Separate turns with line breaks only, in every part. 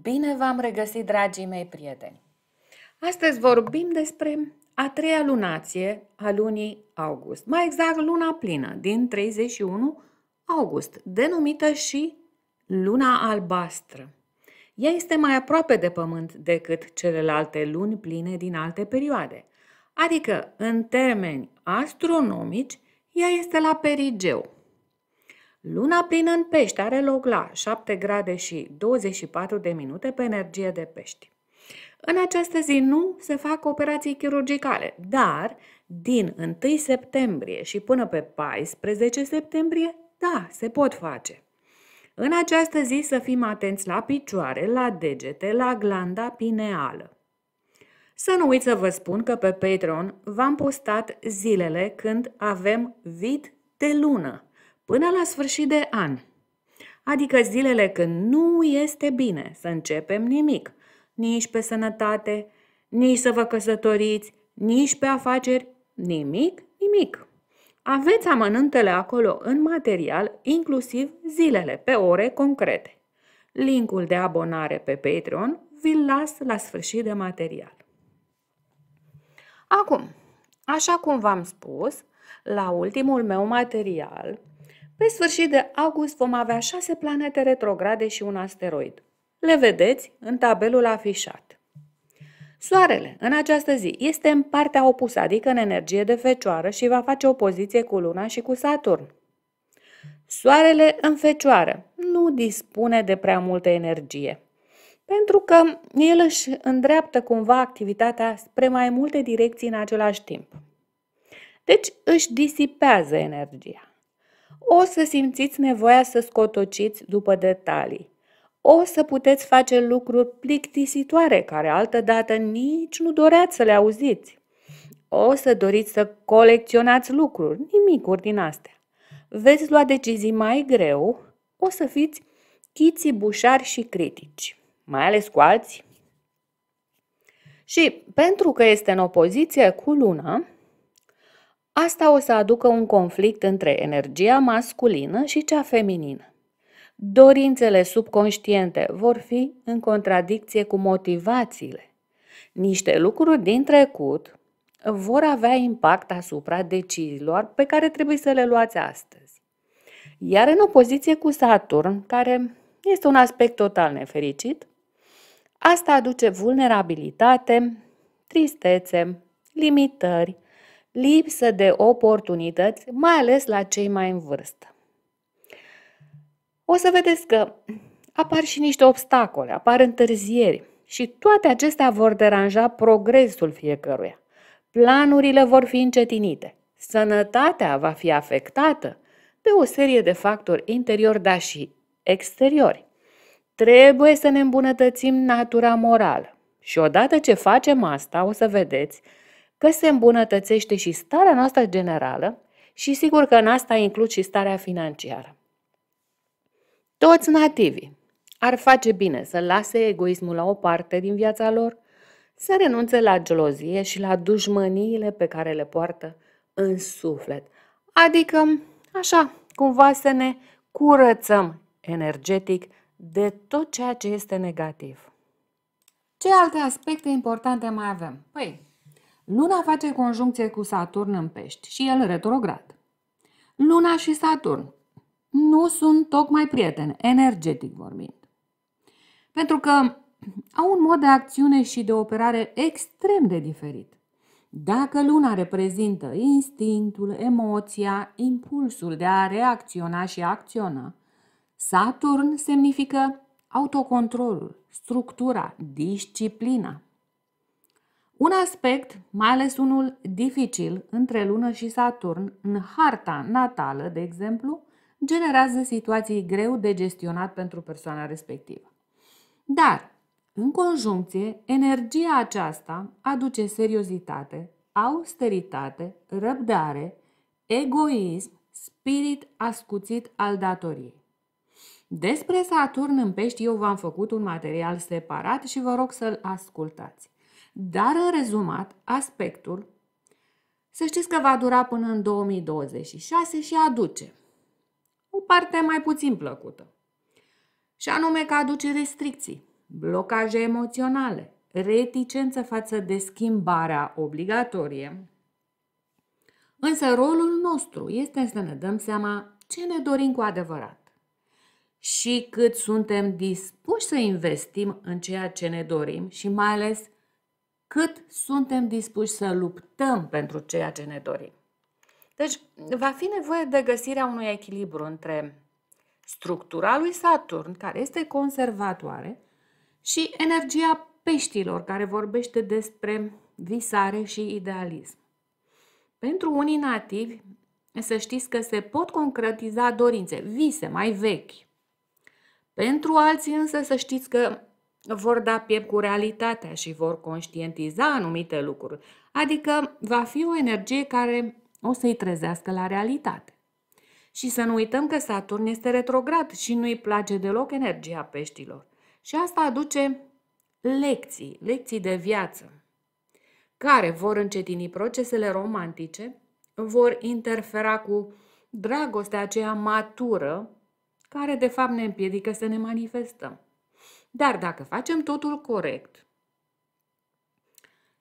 Bine v-am regăsit, dragii mei prieteni! Astăzi vorbim despre a treia lunație a lunii august, mai exact luna plină din 31 august, denumită și luna albastră. Ea este mai aproape de pământ decât celelalte luni pline din alte perioade, adică, în termeni astronomici, ea este la perigeu, Luna plină în pești are loc la 7 grade și 24 de minute pe energie de pești. În această zi nu se fac operații chirurgicale, dar din 1 septembrie și până pe 14 septembrie, da, se pot face. În această zi să fim atenți la picioare, la degete, la glanda pineală. Să nu uit să vă spun că pe Patreon v-am postat zilele când avem vid de lună până la sfârșit de an. Adică zilele când nu este bine să începem nimic, nici pe sănătate, nici să vă căsătoriți, nici pe afaceri, nimic, nimic. Aveți amănântele acolo în material, inclusiv zilele pe ore concrete. Linkul de abonare pe Patreon vi-l las la sfârșit de material. Acum, așa cum v-am spus, la ultimul meu material, pe sfârșit de august vom avea șase planete retrograde și un asteroid. Le vedeți în tabelul afișat. Soarele, în această zi, este în partea opusă, adică în energie de fecioară și va face opoziție cu Luna și cu Saturn. Soarele în fecioară nu dispune de prea multă energie, pentru că el își îndreaptă cumva activitatea spre mai multe direcții în același timp. Deci își disipează energia o să simțiți nevoia să scotociți după detalii. O să puteți face lucruri plictisitoare care altădată nici nu doreați să le auziți. O să doriți să colecționați lucruri, nimicuri din astea. Veți lua decizii mai greu, o să fiți chiții bușari și critici, mai ales cu alții. Și pentru că este în opoziție cu luna, Asta o să aducă un conflict între energia masculină și cea feminină. Dorințele subconștiente vor fi în contradicție cu motivațiile. Niște lucruri din trecut vor avea impact asupra deciziilor pe care trebuie să le luați astăzi. Iar în opoziție cu Saturn, care este un aspect total nefericit, asta aduce vulnerabilitate, tristețe, limitări, lipsă de oportunități, mai ales la cei mai în vârstă. O să vedeți că apar și niște obstacole, apar întârzieri și toate acestea vor deranja progresul fiecăruia. Planurile vor fi încetinite, sănătatea va fi afectată de o serie de factori interiori, dar și exteriori. Trebuie să ne îmbunătățim natura morală. Și odată ce facem asta, o să vedeți că se îmbunătățește și starea noastră generală și sigur că în asta includ și starea financiară. Toți nativii ar face bine să lase egoismul la o parte din viața lor, să renunțe la gelozie și la dușmăniile pe care le poartă în suflet. Adică, așa, cumva să ne curățăm energetic de tot ceea ce este negativ. Ce alte aspecte importante mai avem? Păi, Luna face conjuncție cu Saturn în pești și el retrograd. Luna și Saturn nu sunt tocmai prieteni, energetic vorbind. Pentru că au un mod de acțiune și de operare extrem de diferit. Dacă luna reprezintă instinctul, emoția, impulsul de a reacționa și a acționa, Saturn semnifică autocontrolul, structura, disciplina. Un aspect, mai ales unul dificil, între Lună și Saturn, în harta natală, de exemplu, generează situații greu de gestionat pentru persoana respectivă. Dar, în conjuncție, energia aceasta aduce seriozitate, austeritate, răbdare, egoism, spirit ascuțit al datoriei. Despre Saturn în pești eu v-am făcut un material separat și vă rog să-l ascultați. Dar, în rezumat, aspectul să știți că va dura până în 2026 și aduce o parte mai puțin plăcută. Și anume că aduce restricții, blocaje emoționale, reticență față de schimbarea obligatorie. Însă rolul nostru este să ne dăm seama ce ne dorim cu adevărat și cât suntem dispuși să investim în ceea ce ne dorim și mai ales cât suntem dispuși să luptăm pentru ceea ce ne dorim. Deci, va fi nevoie de găsirea unui echilibru între structura lui Saturn, care este conservatoare, și energia peștilor, care vorbește despre visare și idealism. Pentru unii nativi, să știți că se pot concretiza dorințe, vise mai vechi. Pentru alții însă să știți că vor da piept cu realitatea și vor conștientiza anumite lucruri. Adică va fi o energie care o să-i trezească la realitate. Și să nu uităm că Saturn este retrograd și nu-i place deloc energia peștilor. Și asta aduce lecții, lecții de viață, care vor încetini procesele romantice, vor interfera cu dragostea aceea matură, care de fapt ne împiedică să ne manifestăm. Dar dacă facem totul corect,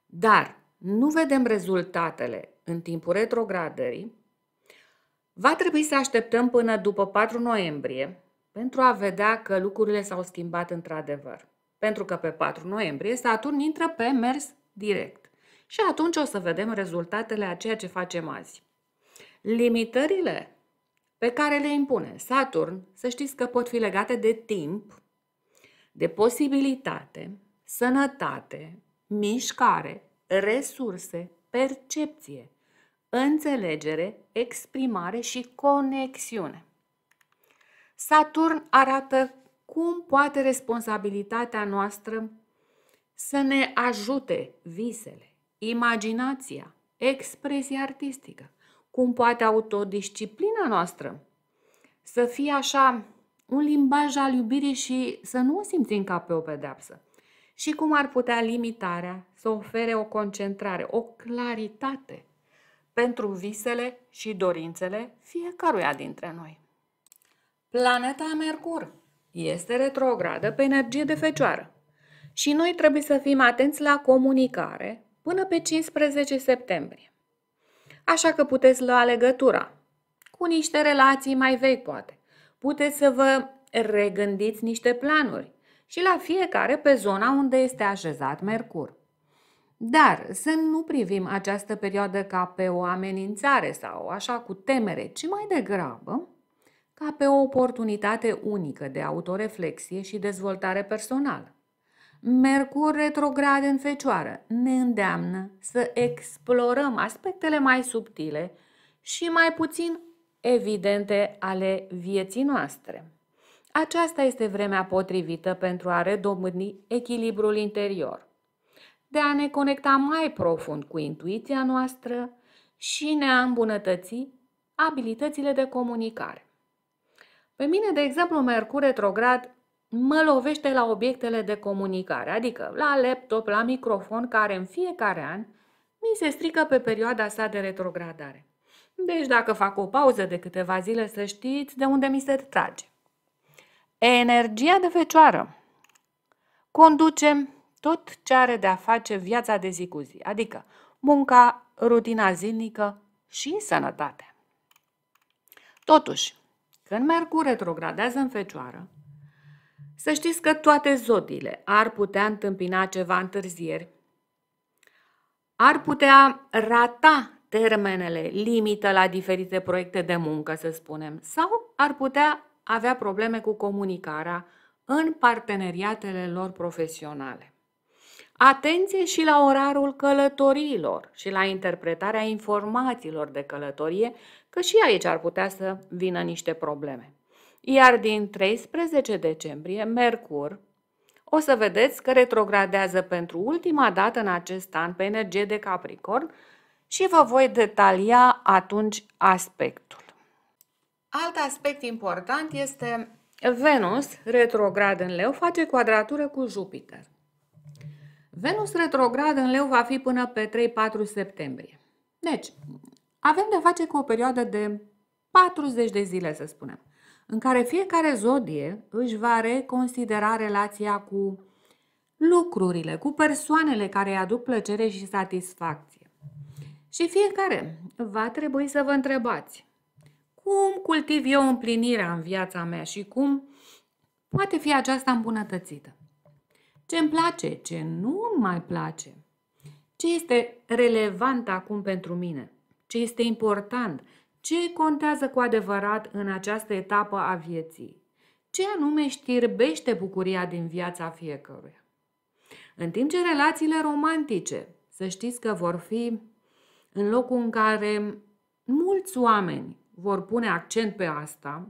dar nu vedem rezultatele în timpul retrogradării, va trebui să așteptăm până după 4 noiembrie pentru a vedea că lucrurile s-au schimbat într-adevăr. Pentru că pe 4 noiembrie Saturn intră pe mers direct. Și atunci o să vedem rezultatele a ceea ce facem azi. Limitările pe care le impune Saturn, să știți că pot fi legate de timp, de posibilitate, sănătate, mișcare, resurse, percepție, înțelegere, exprimare și conexiune. Saturn arată cum poate responsabilitatea noastră să ne ajute visele, imaginația, expresia artistică, cum poate autodisciplina noastră să fie așa un limbaj al iubirii și să nu o simțim ca pe o pedeapsă. Și cum ar putea limitarea să ofere o concentrare, o claritate pentru visele și dorințele fiecăruia dintre noi. Planeta Mercur este retrogradă pe energie de fecioară și noi trebuie să fim atenți la comunicare până pe 15 septembrie. Așa că puteți lua legătura cu niște relații mai vechi, poate, puteți să vă regândiți niște planuri și la fiecare pe zona unde este așezat Mercur. Dar să nu privim această perioadă ca pe o amenințare sau așa cu temere, ci mai degrabă ca pe o oportunitate unică de autoreflexie și dezvoltare personală. Mercur retrograd în fecioară ne îndeamnă să explorăm aspectele mai subtile și mai puțin evidente ale vieții noastre. Aceasta este vremea potrivită pentru a redomâni echilibrul interior, de a ne conecta mai profund cu intuiția noastră și ne a îmbunătăți abilitățile de comunicare. Pe mine, de exemplu, Mercur retrograd mă lovește la obiectele de comunicare, adică la laptop, la microfon, care în fiecare an mi se strică pe perioada sa de retrogradare. Deci dacă fac o pauză de câteva zile, să știți de unde mi se trage. Energia de fecioară conduce tot ce are de a face viața de zi cu zi, adică munca, rutina zilnică și sănătatea. Totuși, când Mercur retrogradează în fecioară, să știți că toate zodiile ar putea întâmpina ceva întârzieri, ar putea rata termenele limită la diferite proiecte de muncă, să spunem, sau ar putea avea probleme cu comunicarea în parteneriatele lor profesionale. Atenție și la orarul călătoriilor și la interpretarea informațiilor de călătorie, că și aici ar putea să vină niște probleme. Iar din 13 decembrie, Mercur, o să vedeți că retrogradează pentru ultima dată în acest an pe energie de Capricorn, și vă voi detalia atunci aspectul. Alt aspect important este Venus, retrograd în leu, face quadratură cu Jupiter. Venus retrograd în leu va fi până pe 3-4 septembrie. Deci, avem de face cu o perioadă de 40 de zile, să spunem, în care fiecare zodie își va reconsidera relația cu lucrurile, cu persoanele care îi aduc plăcere și satisfacție. Și fiecare va trebui să vă întrebați cum cultiv eu împlinirea în viața mea și cum poate fi aceasta îmbunătățită. Ce îmi place, ce nu îmi mai place, ce este relevant acum pentru mine, ce este important, ce contează cu adevărat în această etapă a vieții, ce anume știrbește bucuria din viața fiecăruia. În timp ce relațiile romantice, să știți că vor fi în locul în care mulți oameni vor pune accent pe asta,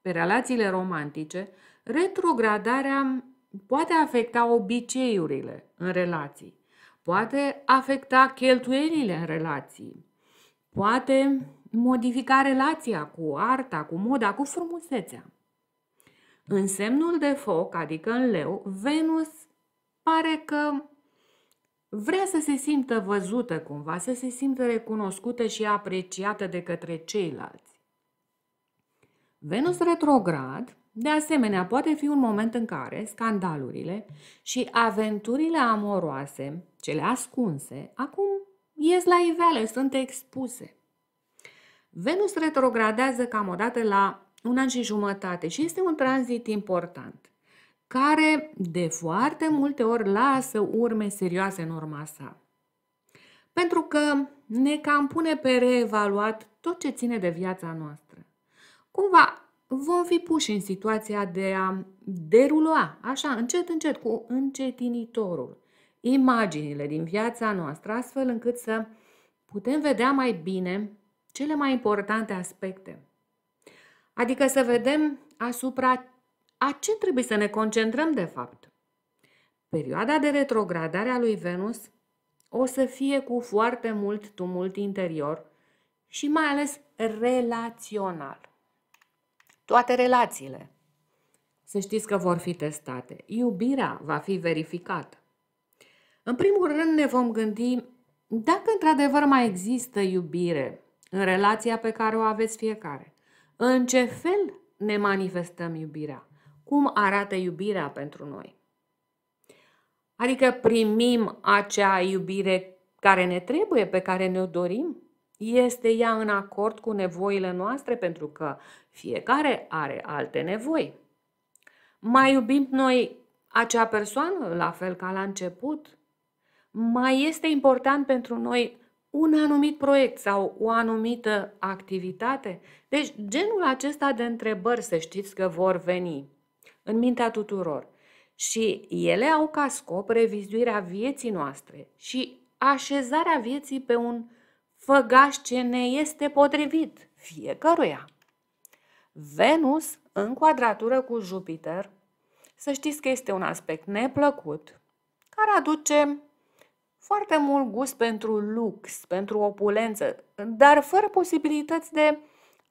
pe relațiile romantice, retrogradarea poate afecta obiceiurile în relații, poate afecta cheltuielile în relații, poate modifica relația cu arta, cu moda, cu frumusețea. În semnul de foc, adică în leu, Venus pare că vrea să se simtă văzută cumva, să se simtă recunoscută și apreciată de către ceilalți. Venus retrograd, de asemenea, poate fi un moment în care scandalurile și aventurile amoroase, cele ascunse, acum ies la iveală, sunt expuse. Venus retrogradează cam odată la un an și jumătate și este un tranzit important care de foarte multe ori lasă urme serioase în urma sa. Pentru că ne cam pune pe reevaluat tot ce ține de viața noastră. Cumva vom fi puși în situația de a derula, așa, încet, încet, cu încetinitorul, imaginile din viața noastră, astfel încât să putem vedea mai bine cele mai importante aspecte. Adică să vedem asupra a ce trebuie să ne concentrăm de fapt? Perioada de retrogradare a lui Venus o să fie cu foarte mult tumult interior și mai ales relațional. Toate relațiile. Să știți că vor fi testate. Iubirea va fi verificată. În primul rând ne vom gândi dacă într-adevăr mai există iubire în relația pe care o aveți fiecare. În ce fel ne manifestăm iubirea? cum arată iubirea pentru noi. Adică primim acea iubire care ne trebuie, pe care ne-o dorim? Este ea în acord cu nevoile noastre pentru că fiecare are alte nevoi. Mai iubim noi acea persoană la fel ca la început? Mai este important pentru noi un anumit proiect sau o anumită activitate? Deci genul acesta de întrebări să știți că vor veni în mintea tuturor. Și ele au ca scop revizuirea vieții noastre și așezarea vieții pe un făgaș ce ne este potrivit fiecăruia. Venus, în quadratură cu Jupiter, să știți că este un aspect neplăcut, care aduce foarte mult gust pentru lux, pentru opulență, dar fără posibilități de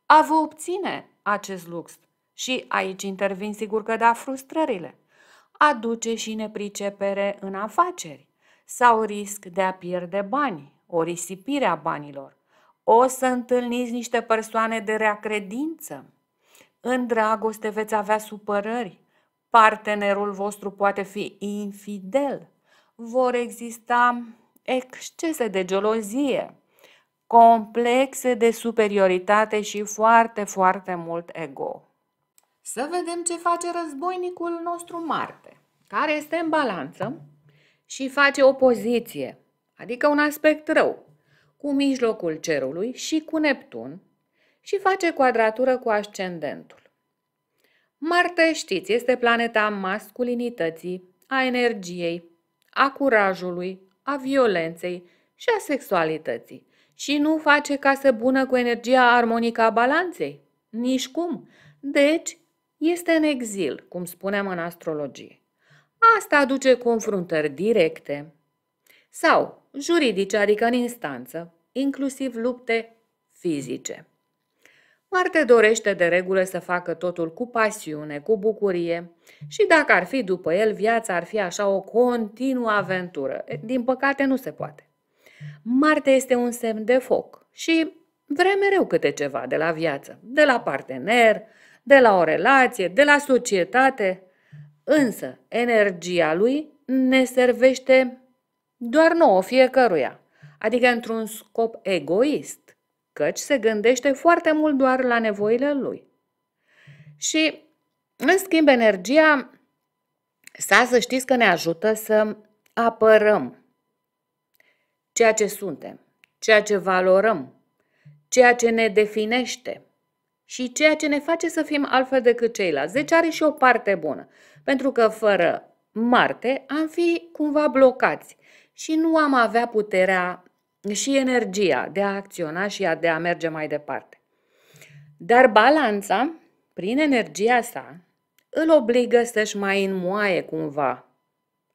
a vă obține acest lux. Și aici intervin sigur că da frustrările. Aduce și nepricepere în afaceri sau risc de a pierde bani, o risipire a banilor. O să întâlniți niște persoane de rea credință. În dragoste veți avea supărări. Partenerul vostru poate fi infidel. Vor exista excese de gelozie, complexe de superioritate și foarte, foarte mult ego. Să vedem ce face războinicul nostru Marte, care este în balanță și face opoziție, adică un aspect rău, cu mijlocul cerului și cu Neptun și face quadratură cu ascendentul. Marte, știți, este planeta masculinității, a energiei, a curajului, a violenței și a sexualității și nu face casă bună cu energia armonică a balanței. Nici cum. Deci, este în exil, cum spuneam în astrologie. Asta aduce confruntări directe sau juridice, adică în instanță, inclusiv lupte fizice. Marte dorește de regulă să facă totul cu pasiune, cu bucurie și dacă ar fi după el, viața ar fi așa o continuă aventură. Din păcate nu se poate. Marte este un semn de foc și vrea mereu câte ceva de la viață, de la partener, de la o relație, de la societate, însă energia lui ne servește doar nouă fiecăruia, adică într-un scop egoist, căci se gândește foarte mult doar la nevoile lui. Și, în schimb, energia sa, să știți că ne ajută să apărăm ceea ce suntem, ceea ce valorăm, ceea ce ne definește – și ceea ce ne face să fim altfel decât ceilalți. Deci are și o parte bună, pentru că fără Marte am fi cumva blocați și nu am avea puterea și energia de a acționa și de a merge mai departe. Dar balanța, prin energia sa, îl obligă să-și mai înmoaie cumva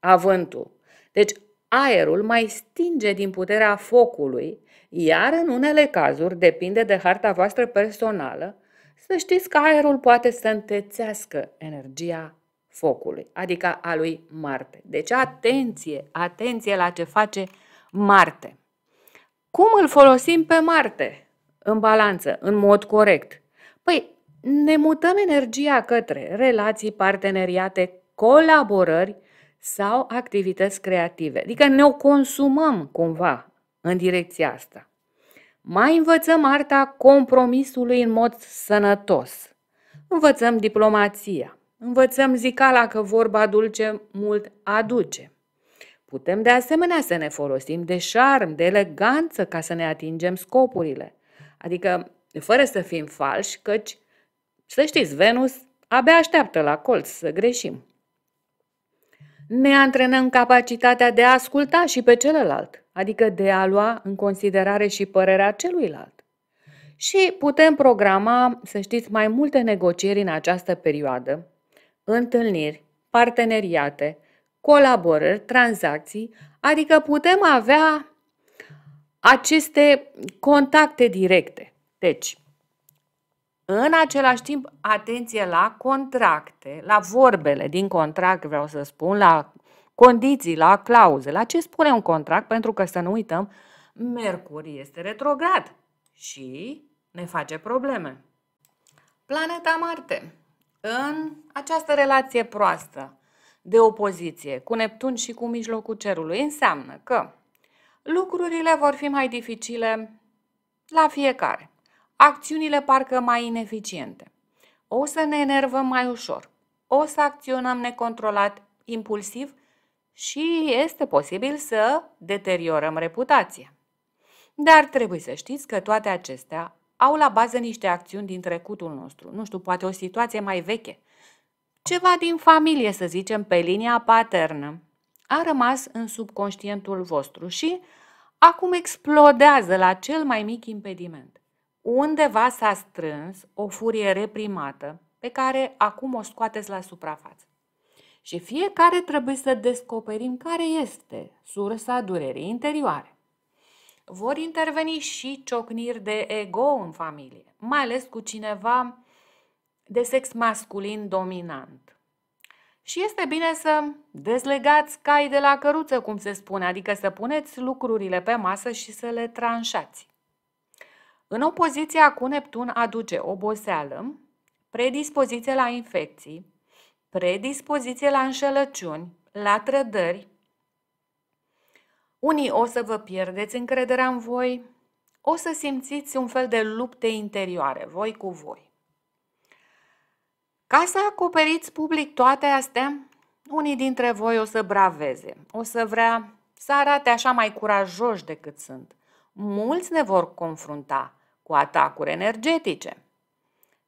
avântul. Deci aerul mai stinge din puterea focului, iar în unele cazuri, depinde de harta voastră personală, să știți că aerul poate să întețească energia focului, adică a lui Marte. Deci atenție, atenție la ce face Marte. Cum îl folosim pe Marte? În balanță, în mod corect. Păi ne mutăm energia către relații, parteneriate, colaborări sau activități creative. Adică ne o consumăm cumva în direcția asta mai învățăm arta compromisului în mod sănătos. Învățăm diplomația, învățăm zicala că vorba dulce mult aduce. Putem de asemenea să ne folosim de șarm, de eleganță ca să ne atingem scopurile. Adică, fără să fim falși, căci, să știți, Venus abia așteaptă la colț să greșim. Ne antrenăm capacitatea de a asculta și pe celălalt adică de a lua în considerare și părerea celuilalt. Și putem programa, să știți, mai multe negocieri în această perioadă, întâlniri, parteneriate, colaborări, tranzacții, adică putem avea aceste contacte directe. Deci, în același timp, atenție la contracte, la vorbele din contract, vreau să spun, la condiții, la clauze, la ce spune un contract, pentru că să nu uităm, Mercuri este retrograd și ne face probleme. Planeta Marte. În această relație proastă de opoziție cu Neptun și cu mijlocul cerului înseamnă că lucrurile vor fi mai dificile la fiecare. Acțiunile parcă mai ineficiente. O să ne enervăm mai ușor. O să acționăm necontrolat, impulsiv și este posibil să deteriorăm reputația. Dar trebuie să știți că toate acestea au la bază niște acțiuni din trecutul nostru, nu știu, poate o situație mai veche, ceva din familie, să zicem, pe linia paternă, a rămas în subconștientul vostru și acum explodează la cel mai mic impediment. Undeva s-a strâns o furie reprimată pe care acum o scoateți la suprafață și fiecare trebuie să descoperim care este sursa durerii interioare. Vor interveni și ciocniri de ego în familie, mai ales cu cineva de sex masculin dominant. Și este bine să dezlegați cai de la căruță, cum se spune, adică să puneți lucrurile pe masă și să le tranșați. În opoziția cu Neptun aduce oboseală, predispoziție la infecții, predispoziție la înșelăciuni, la trădări. Unii o să vă pierdeți încrederea în voi, o să simțiți un fel de lupte interioare, voi cu voi. Ca să acoperiți public toate astea, unii dintre voi o să braveze, o să vrea să arate așa mai curajoși decât sunt. Mulți ne vor confrunta cu atacuri energetice.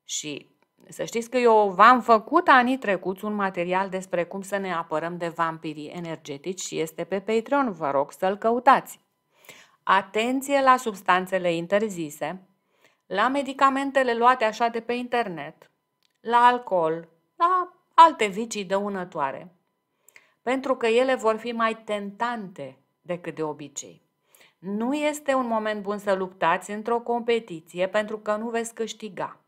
Și să știți că eu v-am făcut anii trecuți un material despre cum să ne apărăm de vampirii energetici și este pe Patreon, vă rog să-l căutați. Atenție la substanțele interzise, la medicamentele luate așa de pe internet, la alcool, la alte vicii dăunătoare, pentru că ele vor fi mai tentante decât de obicei. Nu este un moment bun să luptați într-o competiție pentru că nu veți câștiga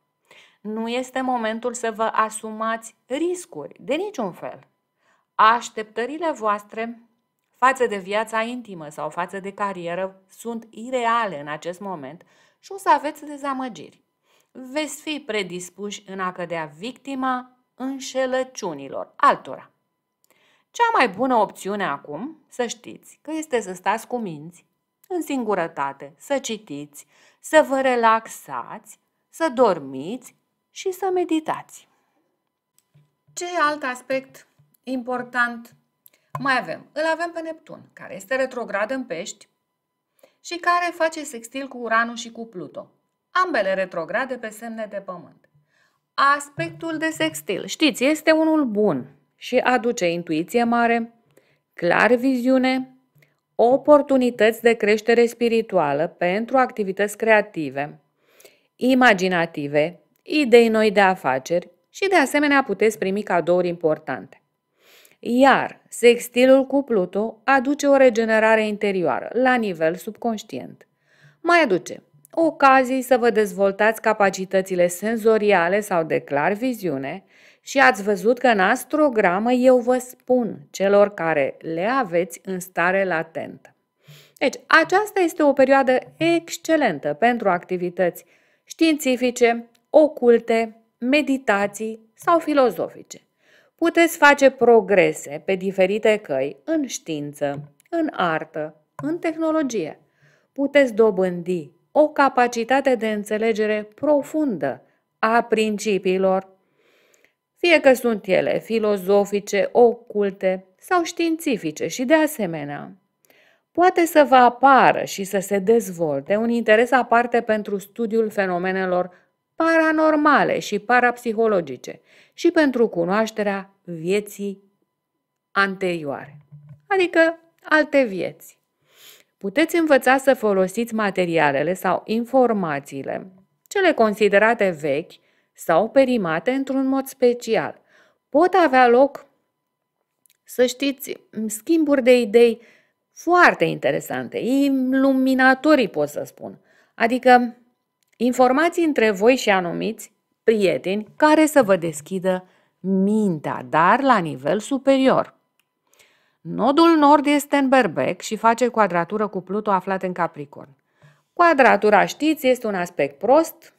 nu este momentul să vă asumați riscuri de niciun fel. Așteptările voastre față de viața intimă sau față de carieră sunt ireale în acest moment și o să aveți dezamăgiri. Veți fi predispuși în a cădea victima înșelăciunilor altora. Cea mai bună opțiune acum, să știți, că este să stați cu minți, în singurătate, să citiți, să vă relaxați, să dormiți și să meditați. Ce alt aspect important mai avem? Îl avem pe Neptun, care este retrograd în pești și care face sextil cu Uranul și cu Pluto. Ambele retrograde pe semne de pământ. Aspectul de sextil, știți, este unul bun și aduce intuiție mare, clar viziune, oportunități de creștere spirituală pentru activități creative, imaginative, idei noi de afaceri și de asemenea puteți primi cadouri importante. Iar sextilul cu Pluto aduce o regenerare interioară la nivel subconștient. Mai aduce ocazii să vă dezvoltați capacitățile senzoriale sau de clar viziune și ați văzut că în astrogramă eu vă spun celor care le aveți în stare latentă. Deci, aceasta este o perioadă excelentă pentru activități științifice, oculte, meditații sau filozofice. Puteți face progrese pe diferite căi în știință, în artă, în tehnologie. Puteți dobândi o capacitate de înțelegere profundă a principiilor, fie că sunt ele filozofice, oculte sau științifice și de asemenea. Poate să vă apară și să se dezvolte un interes aparte pentru studiul fenomenelor paranormale și parapsihologice și pentru cunoașterea vieții anterioare, adică alte vieți. Puteți învăța să folosiți materialele sau informațiile, cele considerate vechi sau perimate într-un mod special. Pot avea loc, să știți, schimburi de idei foarte interesante, iluminatorii pot să spun. Adică Informații între voi și anumiți prieteni care să vă deschidă mintea, dar la nivel superior. Nodul nord este în berbec și face quadratură cu Pluto aflat în Capricorn. Quadratura, știți, este un aspect prost.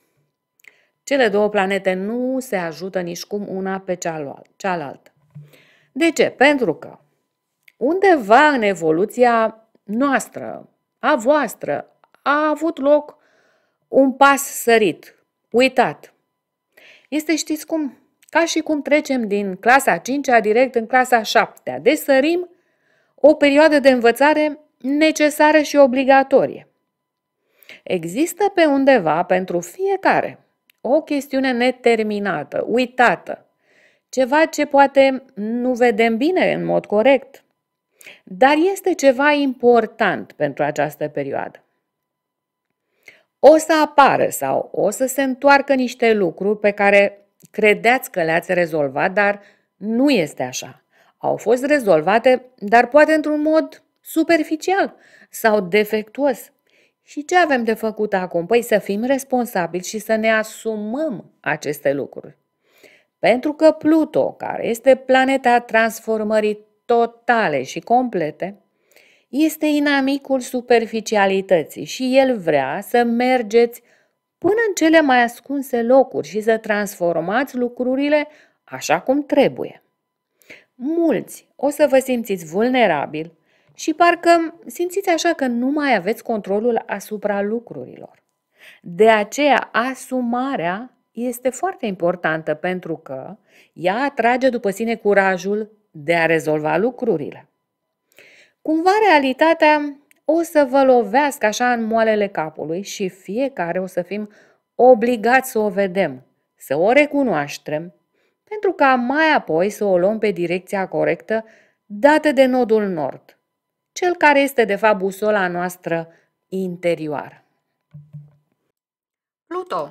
Cele două planete nu se ajută nicicum una pe cealaltă. De ce? Pentru că undeva în evoluția noastră, a voastră, a avut loc un pas sărit, uitat. Este, știți cum, ca și cum trecem din clasa 5 -a direct în clasa 7 -a. Deci sărim o perioadă de învățare necesară și obligatorie. Există pe undeva pentru fiecare o chestiune neterminată, uitată, ceva ce poate nu vedem bine în mod corect, dar este ceva important pentru această perioadă o să apară sau o să se întoarcă niște lucruri pe care credeți că le-ați rezolvat, dar nu este așa. Au fost rezolvate, dar poate într-un mod superficial sau defectuos. Și ce avem de făcut acum? Păi să fim responsabili și să ne asumăm aceste lucruri. Pentru că Pluto, care este planeta transformării totale și complete, este inamicul superficialității și el vrea să mergeți până în cele mai ascunse locuri și să transformați lucrurile așa cum trebuie. Mulți o să vă simțiți vulnerabil și parcă simțiți așa că nu mai aveți controlul asupra lucrurilor. De aceea, asumarea este foarte importantă pentru că ea atrage după sine curajul de a rezolva lucrurile. Cumva realitatea o să vă lovească așa în moalele capului și fiecare o să fim obligați să o vedem, să o recunoaștem, pentru ca mai apoi să o luăm pe direcția corectă dată de nodul nord, cel care este de fapt busola noastră interioară. Pluto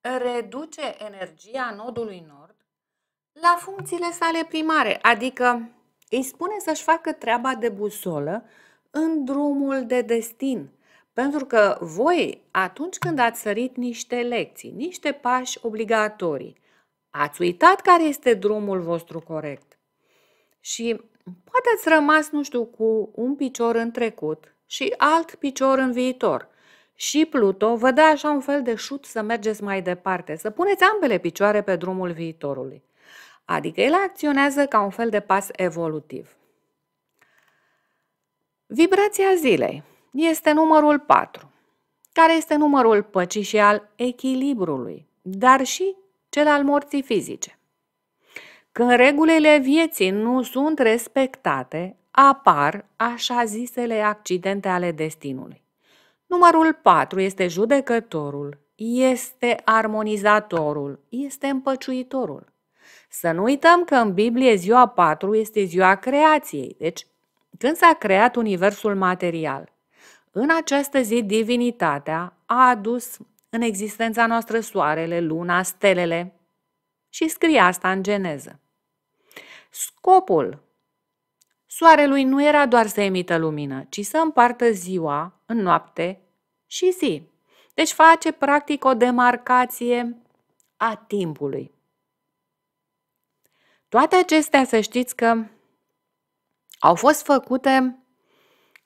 reduce energia nodului nord la funcțiile sale primare, adică îi spune să-și facă treaba de busolă în drumul de destin, pentru că voi, atunci când ați sărit niște lecții, niște pași obligatorii, ați uitat care este drumul vostru corect. Și poate ați rămas, nu știu, cu un picior în trecut și alt picior în viitor. Și Pluto vă dă așa un fel de șut să mergeți mai departe, să puneți ambele picioare pe drumul viitorului. Adică el acționează ca un fel de pas evolutiv. Vibrația zilei este numărul 4, care este numărul păcii și al echilibrului, dar și cel al morții fizice. Când regulile vieții nu sunt respectate, apar așa zisele accidente ale destinului. Numărul 4 este judecătorul, este armonizatorul, este împăciuitorul. Să nu uităm că în Biblie ziua 4 este ziua creației, deci când s-a creat universul material. În această zi, divinitatea a adus în existența noastră soarele, luna, stelele și scrie asta în geneză. Scopul soarelui nu era doar să emită lumină, ci să împartă ziua în noapte și zi. Deci face practic o demarcație a timpului. Toate acestea să știți că au fost făcute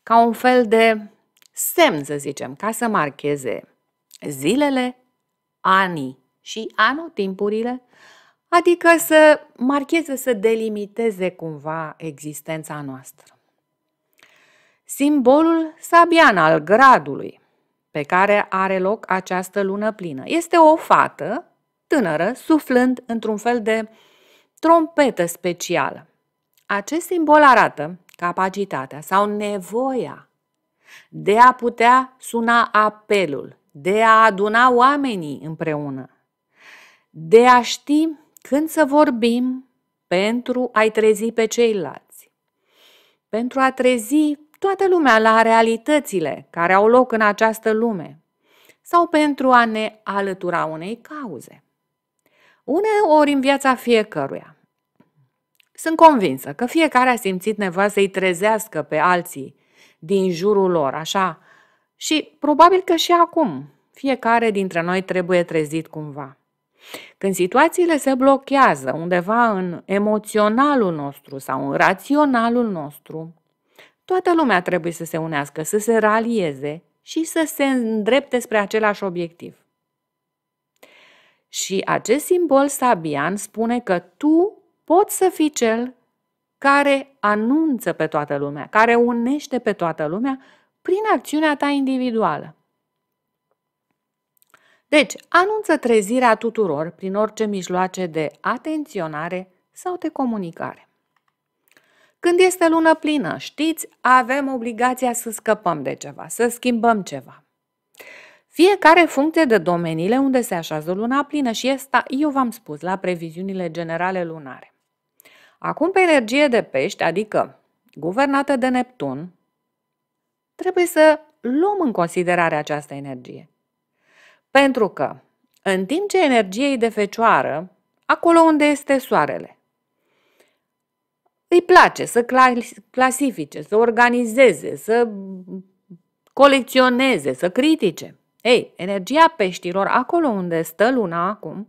ca un fel de semn, să zicem, ca să marcheze zilele, anii și anotimpurile, adică să marcheze, să delimiteze cumva existența noastră. Simbolul sabian al gradului pe care are loc această lună plină este o fată tânără suflând într-un fel de trompetă specială. Acest simbol arată capacitatea sau nevoia de a putea suna apelul, de a aduna oamenii împreună, de a ști când să vorbim pentru a-i trezi pe ceilalți, pentru a trezi toată lumea la realitățile care au loc în această lume sau pentru a ne alătura unei cauze uneori în viața fiecăruia. Sunt convinsă că fiecare a simțit nevoia să-i trezească pe alții din jurul lor, așa, și probabil că și acum fiecare dintre noi trebuie trezit cumva. Când situațiile se blochează undeva în emoționalul nostru sau în raționalul nostru, toată lumea trebuie să se unească, să se ralieze și să se îndrepte spre același obiectiv. Și acest simbol sabian spune că tu poți să fii cel care anunță pe toată lumea, care unește pe toată lumea prin acțiunea ta individuală. Deci, anunță trezirea tuturor prin orice mijloace de atenționare sau de comunicare. Când este lună plină, știți, avem obligația să scăpăm de ceva, să schimbăm ceva. Fiecare funcție de domeniile unde se așează luna plină și asta eu v-am spus la previziunile generale lunare. Acum pe energie de pești, adică guvernată de Neptun, trebuie să luăm în considerare această energie. Pentru că, în timp ce energiei de fecioară, acolo unde este soarele, îi place să clasifice, să organizeze, să colecționeze, să critique. Ei, energia peștilor, acolo unde stă luna acum,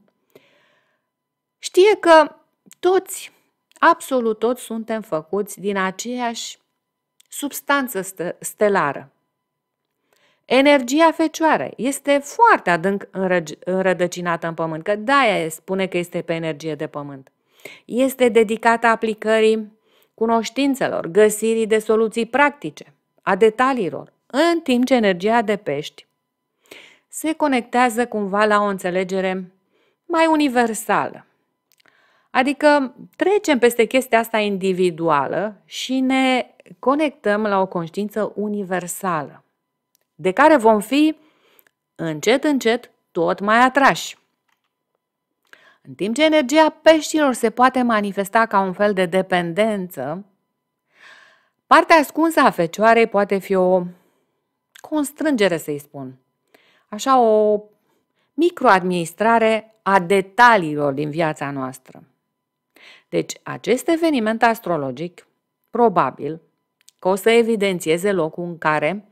știe că toți, absolut toți, suntem făcuți din aceeași substanță st- stelară. Energia fecioară este foarte adânc înrădăcinată în pământ, că de-aia spune că este pe energie de pământ. Este dedicată aplicării cunoștințelor, găsirii de soluții practice, a detaliilor, în timp ce energia de pești se conectează cumva la o înțelegere mai universală. Adică trecem peste chestia asta individuală și ne conectăm la o conștiință universală, de care vom fi încet, încet tot mai atrași. În timp ce energia peștilor se poate manifesta ca un fel de dependență, partea ascunsă a fecioarei poate fi o constrângere, să-i spun, așa o microadministrare a detaliilor din viața noastră. Deci, acest eveniment astrologic, probabil că o să evidențieze locul în care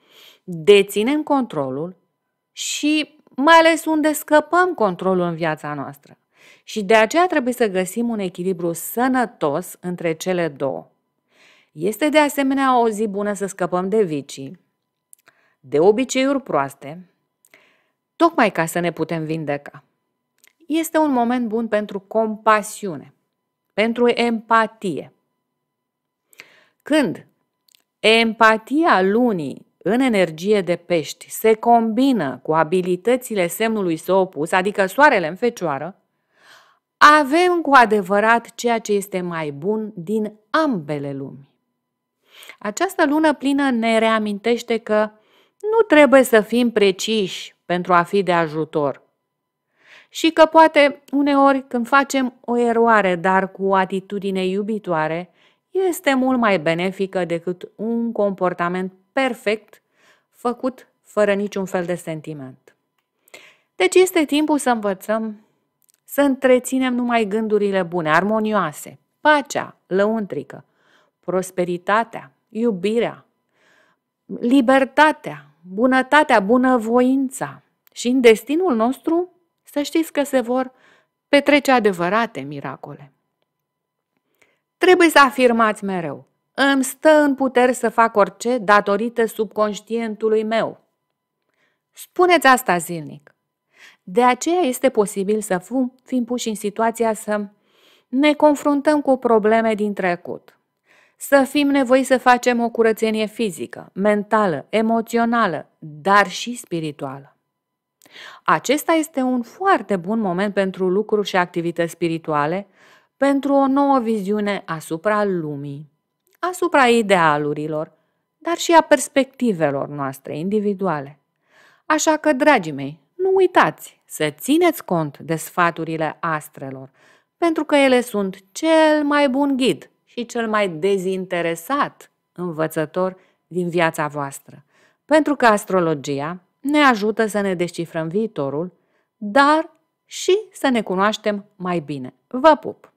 deținem controlul și mai ales unde scăpăm controlul în viața noastră. Și de aceea trebuie să găsim un echilibru sănătos între cele două. Este de asemenea o zi bună să scăpăm de vicii, de obiceiuri proaste, tocmai ca să ne putem vindeca. Este un moment bun pentru compasiune, pentru empatie. Când empatia lunii în energie de pești se combină cu abilitățile semnului său opus, adică soarele în fecioară, avem cu adevărat ceea ce este mai bun din ambele lumi. Această lună plină ne reamintește că nu trebuie să fim preciși pentru a fi de ajutor. Și că poate uneori când facem o eroare, dar cu o atitudine iubitoare, este mult mai benefică decât un comportament perfect făcut fără niciun fel de sentiment. Deci este timpul să învățăm să întreținem numai gândurile bune, armonioase, pacea, lăuntrică, prosperitatea, iubirea, libertatea, bunătatea, bunăvoința și în destinul nostru să știți că se vor petrece adevărate miracole. Trebuie să afirmați mereu, îmi stă în puteri să fac orice datorită subconștientului meu. Spuneți asta zilnic. De aceea este posibil să fim, puși în situația să ne confruntăm cu probleme din trecut să fim nevoi să facem o curățenie fizică, mentală, emoțională, dar și spirituală. Acesta este un foarte bun moment pentru lucruri și activități spirituale, pentru o nouă viziune asupra lumii, asupra idealurilor, dar și a perspectivelor noastre individuale. Așa că, dragii mei, nu uitați să țineți cont de sfaturile astrelor, pentru că ele sunt cel mai bun ghid și cel mai dezinteresat învățător din viața voastră. Pentru că astrologia ne ajută să ne descifrăm viitorul, dar și să ne cunoaștem mai bine. Vă pup!